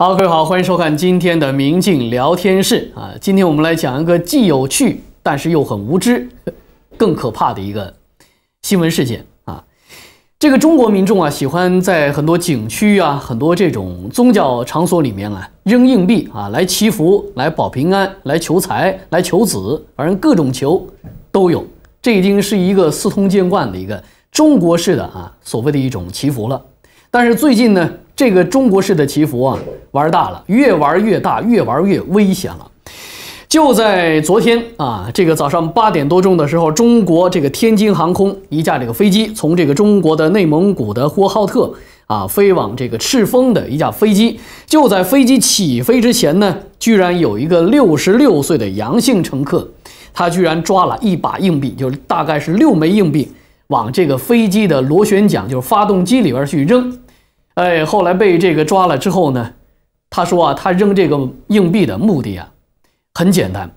好，各位好，欢迎收看今天的《明镜聊天室》啊，今天我们来讲一个既有趣但是又很无知、更可怕的一个新闻事件啊。这个中国民众啊，喜欢在很多景区啊、很多这种宗教场所里面啊，扔硬币啊，来祈福、来保平安、来求财、来求子，反正各种求都有。这已经是一个司空见惯的一个中国式的啊，所谓的一种祈福了。但是最近呢？这个中国式的祈福啊，玩大了，越玩越大，越玩越危险了。就在昨天啊，这个早上八点多钟的时候，中国这个天津航空一架这个飞机从这个中国的内蒙古的呼和浩特啊飞往这个赤峰的一架飞机，就在飞机起飞之前呢，居然有一个六十六岁的阳性乘客，他居然抓了一把硬币，就是大概是六枚硬币，往这个飞机的螺旋桨就是发动机里边去扔。哎，后来被这个抓了之后呢，他说啊，他扔这个硬币的目的啊，很简单，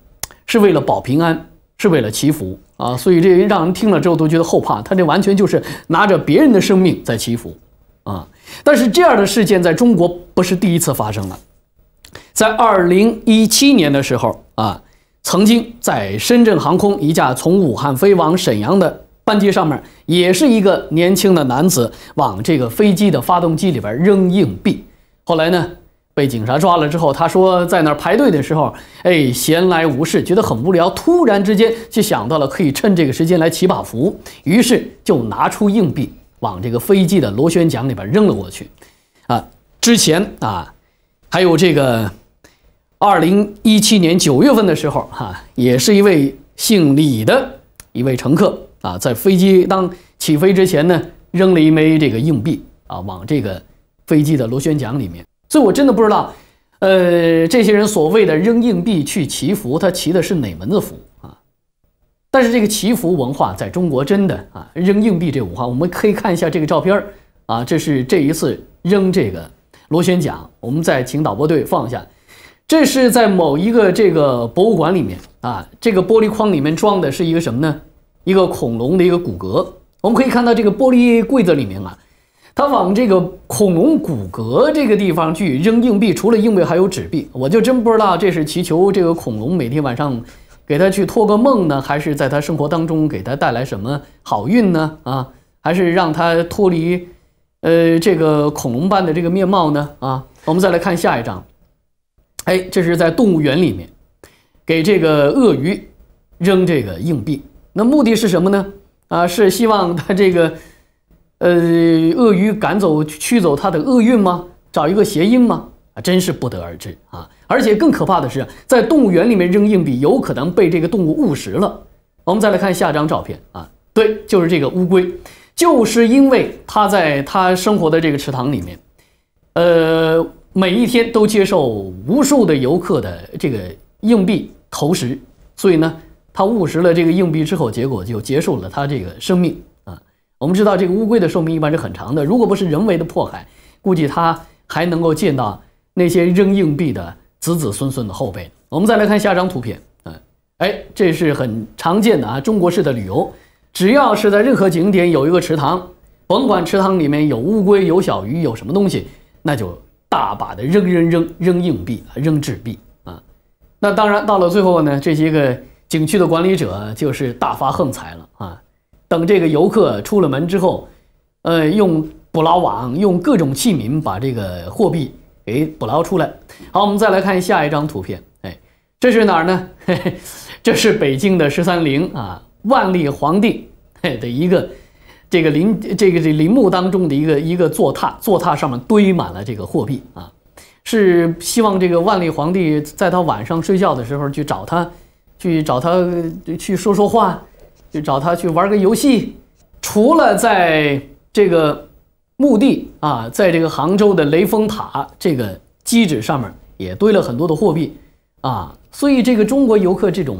是为了保平安，是为了祈福啊，所以这让人听了之后都觉得后怕。他这完全就是拿着别人的生命在祈福啊。但是这样的事件在中国不是第一次发生了，在二零一七年的时候啊，曾经在深圳航空一架从武汉飞往沈阳的班机上面。也是一个年轻的男子往这个飞机的发动机里边扔硬币，后来呢被警察抓了之后，他说在那儿排队的时候，哎，闲来无事，觉得很无聊，突然之间就想到了可以趁这个时间来祈把福，于是就拿出硬币往这个飞机的螺旋桨里边扔了过去。啊，之前啊，还有这个二零一七年九月份的时候，哈，也是一位姓李的一位乘客。啊，在飞机当起飞之前呢，扔了一枚这个硬币啊，往这个飞机的螺旋桨里面。所以，我真的不知道，呃，这些人所谓的扔硬币去祈福，他祈的是哪门子福啊？但是，这个祈福文化在中国真的啊，扔硬币这文化，我们可以看一下这个照片啊，这是这一次扔这个螺旋桨，我们再请导播队放下。这是在某一个这个博物馆里面啊，这个玻璃框里面装的是一个什么呢？一个恐龙的一个骨骼，我们可以看到这个玻璃柜子里面啊，他往这个恐龙骨骼这个地方去扔硬币，除了硬币还有纸币，我就真不知道这是祈求这个恐龙每天晚上，给他去托个梦呢，还是在他生活当中给他带来什么好运呢？啊，还是让他脱离，呃，这个恐龙般的这个面貌呢？啊，我们再来看下一张，哎，这是在动物园里面，给这个鳄鱼扔这个硬币。那目的是什么呢？啊，是希望他这个，呃，鳄鱼赶走驱走他的厄运吗？找一个谐音吗？啊，真是不得而知啊！而且更可怕的是，在动物园里面扔硬币有可能被这个动物误食了。我们再来看下张照片啊，对，就是这个乌龟，就是因为它在它生活的这个池塘里面，呃，每一天都接受无数的游客的这个硬币投食，所以呢。他误食了这个硬币之后，结果就结束了他这个生命啊。我们知道，这个乌龟的寿命一般是很长的，如果不是人为的迫害，估计它还能够见到那些扔硬币的子子孙孙的后辈。我们再来看下张图片，嗯，哎，这是很常见的啊，中国式的旅游，只要是在任何景点有一个池塘，甭管池塘里面有乌龟、有小鱼、有什么东西，那就大把的扔扔扔扔硬币、扔纸币啊。那当然，到了最后呢，这些个。景区的管理者就是大发横财了啊！等这个游客出了门之后，呃，用捕捞网，用各种器皿把这个货币给捕捞出来。好，我们再来看下一张图片，哎，这是哪儿呢？这是北京的十三陵啊，万历皇帝嘿的一个这个陵这个这陵墓当中的一个一个座榻，座榻上面堆满了这个货币啊，是希望这个万历皇帝在他晚上睡觉的时候去找他。去找他去说说话，去找他去玩个游戏。除了在这个墓地啊，在这个杭州的雷峰塔这个基址上面也堆了很多的货币啊，所以这个中国游客这种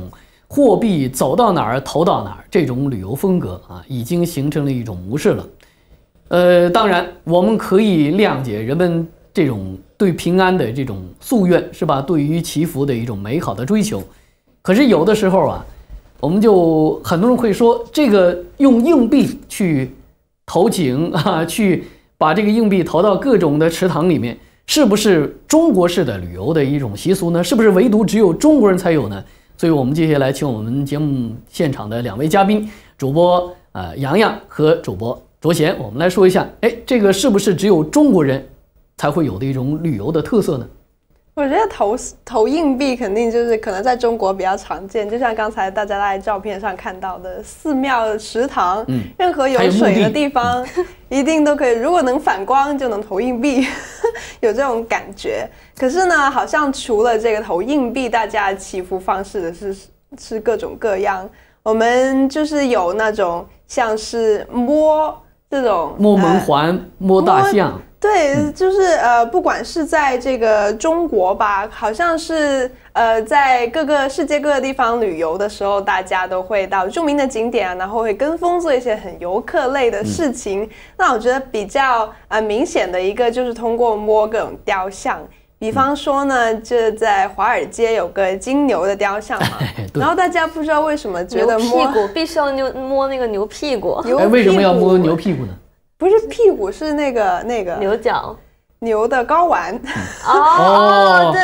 货币走到哪儿投到哪儿这种旅游风格啊，已经形成了一种模式了。呃，当然我们可以谅解人们这种对平安的这种夙愿是吧？对于祈福的一种美好的追求。可是有的时候啊，我们就很多人会说，这个用硬币去投井啊，去把这个硬币投到各种的池塘里面，是不是中国式的旅游的一种习俗呢？是不是唯独只有中国人才有呢？所以我们接下来请我们节目现场的两位嘉宾，主播啊洋洋和主播卓贤，我们来说一下，哎，这个是不是只有中国人才会有的一种旅游的特色呢？我觉得投投硬币肯定就是可能在中国比较常见，就像刚才大家在照片上看到的寺庙、池塘，嗯，任何有水的地方一定都可以。如果能反光，就能投硬币，有这种感觉。可是呢，好像除了这个投硬币，大家祈福方式的是是各种各样。我们就是有那种像是摸这种摸门环、摸大象。对，就是呃，不管是在这个中国吧，好像是呃，在各个世界各个地方旅游的时候，大家都会到著名的景点啊，然后会跟风做一些很游客类的事情。那我觉得比较呃明显的一个就是通过摸各种雕像，比方说呢，就在华尔街有个金牛的雕像嘛，然后大家不知道为什么觉得摸屁股必须要牛摸那个牛屁股，哎，为什么要摸牛屁股呢？不是屁股，是那个那个牛角，牛的睾丸。哦，对。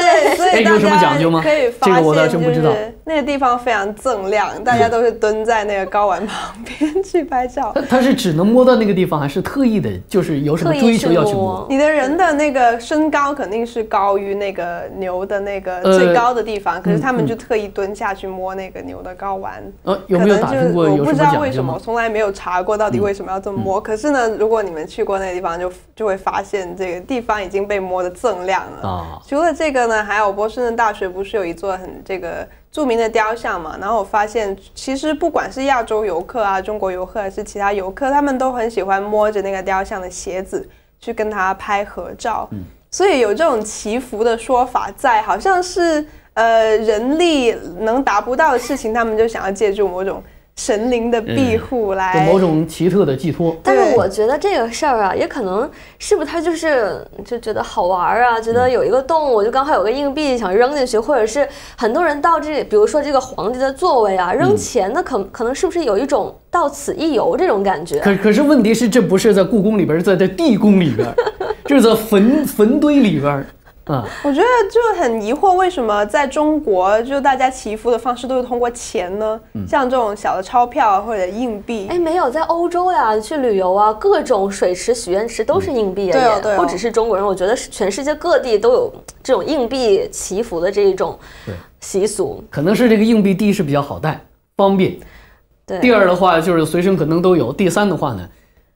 哎，有什么讲究吗？这个我倒是不知道。那个地方非常锃亮，大家都是蹲在那个睾丸旁边 去拍照。他是只能摸到那个地方，还是特意的，就是有什么追求要去摸？你的人的那个身高肯定是高于那个牛的那个最高的地方，可是他们就特意蹲下去摸那个牛的睾丸。呃，有没有打听过？不知道为什么，从来没有查过到底为什么要这么摸。可是呢，如果你们去过那个地方，就就会发现这个地方已经被摸得锃亮了。除了这个呢，还有。波士顿大学不是有一座很这个著名的雕像嘛？然后我发现，其实不管是亚洲游客啊、中国游客还是其他游客，他们都很喜欢摸着那个雕像的鞋子去跟他拍合照，所以有这种祈福的说法在，好像是呃人力能达不到的事情，他们就想要借助某种。神灵的庇护来某种奇特的寄托，但是我觉得这个事儿啊，也可能是不是他就是就觉得好玩啊，觉得有一个洞，我就刚好有个硬币想扔进去，或者是很多人到这，比如说这个皇帝的座位啊，扔钱的可可能是不是有一种到此一游这种感觉？可可是问题是，这不是在故宫里边，在这地宫里边，这是在坟坟堆里边。嗯，我觉得就很疑惑，为什么在中国就大家祈福的方式都是通过钱呢？嗯，像这种小的钞票或者硬币。哎，没有，在欧洲呀，去旅游啊，各种水池、许愿池都是硬币啊，对对。不只是中国人，我觉得是全世界各地都有这种硬币祈福的这一种习俗。可能是这个硬币第一是比较好带，方便。对。第二的话就是随身可能都有。第三的话呢？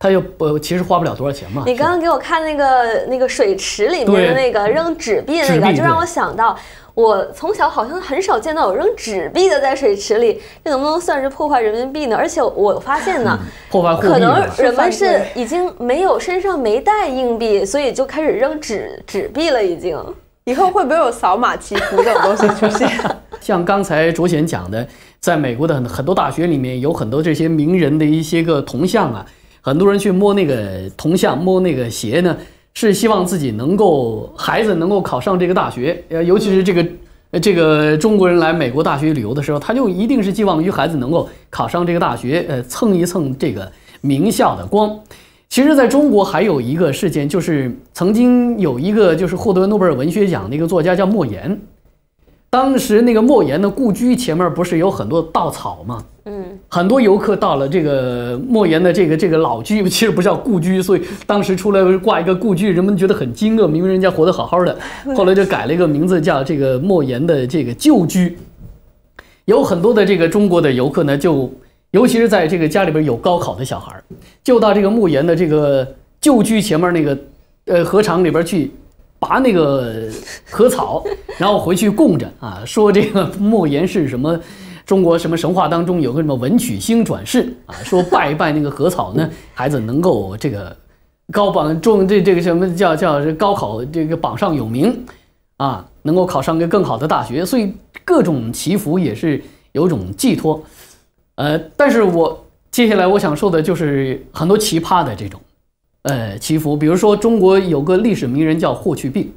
他又不，其实花不了多少钱嘛。你刚刚给我看那个那个水池里面的那个扔纸币那个，就让我想到，我从小好像很少见到有扔纸币的在水池里。这能不能算是破坏人民币呢？而且我发现呢，破坏可能人们是已经没有身上没带硬币，所以就开始扔纸纸币了。已经以后会不会有扫码福这种东西出现？像刚才卓贤讲的，在美国的很很多大学里面有很多这些名人的一些个铜像啊。很多人去摸那个铜像，摸那个鞋呢，是希望自己能够孩子能够考上这个大学。呃，尤其是这个，这个中国人来美国大学旅游的时候，他就一定是寄望于孩子能够考上这个大学，呃，蹭一蹭这个名校的光。其实，在中国还有一个事件，就是曾经有一个就是获得诺贝尔文学奖那个作家叫莫言，当时那个莫言的故居前面不是有很多稻草吗？嗯，很多游客到了这个莫言的这个这个老居，其实不叫故居，所以当时出来挂一个故居，人们觉得很惊愕，明明人家活得好好的，后来就改了一个名字，叫这个莫言的这个旧居。有很多的这个中国的游客呢，就尤其是在这个家里边有高考的小孩，就到这个莫言的这个旧居前面那个，呃，河场里边去拔那个河草，然后回去供着啊，说这个莫言是什么。中国什么神话当中有个什么文曲星转世啊？说拜一拜那个禾草呢，孩子能够这个高榜中这这个什么叫叫高考这个榜上有名啊？能够考上个更好的大学，所以各种祈福也是有种寄托。呃，但是我接下来我想说的就是很多奇葩的这种呃祈福，比如说中国有个历史名人叫霍去病，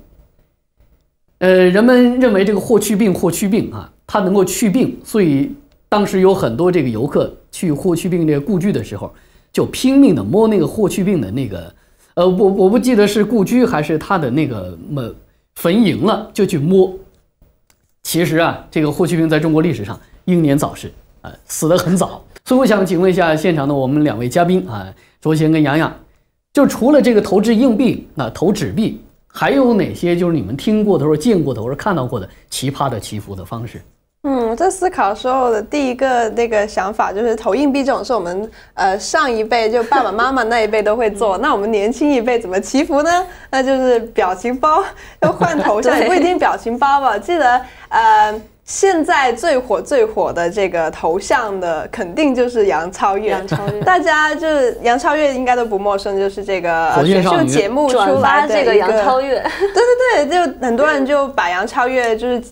呃，人们认为这个霍去病霍去病啊。他能够去病，所以当时有很多这个游客去霍去病个故居的时候，就拼命的摸那个霍去病的那个，呃，我我不记得是故居还是他的那个么坟茔了，就去摸。其实啊，这个霍去病在中国历史上英年早逝，啊，死的很早。所以我想请问一下现场的我们两位嘉宾啊，卓贤跟洋洋，就除了这个投掷硬币、那投纸币，还有哪些就是你们听过、或者见过、或者看到过的奇葩的祈福的方式？嗯，在思考的时候，的第一个那个想法就是投硬币这种是我们呃上一辈就爸爸妈妈那一辈都会做，那我们年轻一辈怎么祈福呢？那就是表情包，要换头像，不一定表情包吧？记得呃，现在最火最火的这个头像的肯定就是杨超越，大家就是杨超越应该都不陌生，就是这个选秀节目出来这个杨超越，对对对，就很多人就把杨超越就是。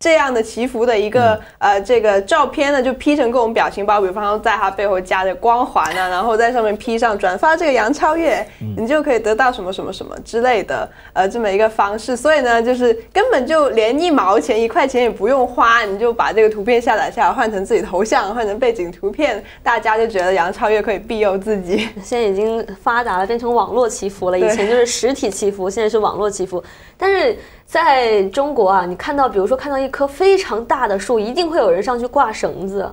这样的祈福的一个呃，这个照片呢，就 P 成各种表情包，比方说在他背后加着光环呢，然后在上面 P 上转发这个杨超越，你就可以得到什么什么什么之类的呃这么一个方式。所以呢，就是根本就连一毛钱一块钱也不用花，你就把这个图片下载下来，换成自己头像，换成背景图片，大家就觉得杨超越可以庇佑自己。现在已经发达了，变成网络祈福了，以前就是实体祈福，现在是网络祈福，但是。在中国啊，你看到，比如说看到一棵非常大的树，一定会有人上去挂绳子，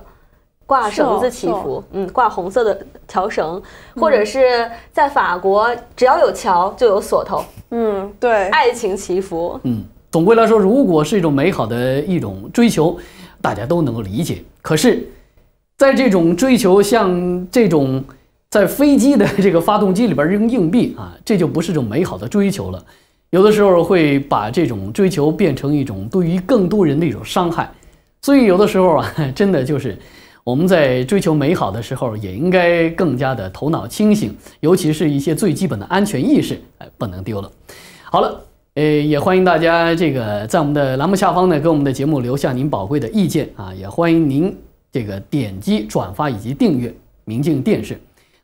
挂绳子祈福，嗯，挂红色的条绳，或者是在法国，只要有桥就有锁头，嗯，对，爱情祈福，嗯，总归来说，如果是一种美好的一种追求，大家都能够理解。可是，在这种追求，像这种在飞机的这个发动机里边扔硬币啊，这就不是一种美好的追求了。有的时候会把这种追求变成一种对于更多人的一种伤害，所以有的时候啊，真的就是我们在追求美好的时候，也应该更加的头脑清醒，尤其是一些最基本的安全意识，哎，不能丢了。好了，呃，也欢迎大家这个在我们的栏目下方呢，给我们的节目留下您宝贵的意见啊，也欢迎您这个点击转发以及订阅《明镜电视》。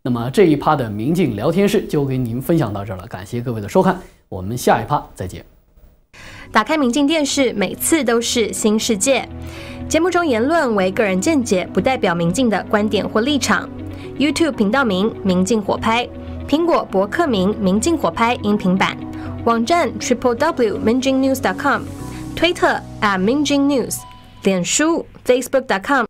那么这一趴的《明镜聊天室》就给您分享到这儿了，感谢各位的收看，我们下一趴再见。打开《明镜电视》，每次都是新世界。节目中言论为个人见解，不代表《明镜》的观点或立场。YouTube 频道名：明镜火拍；苹果博客名：明镜火拍音频版；网站：triplew.mingjingnews.com；推特：@mingjingnews；脸书：facebook.com。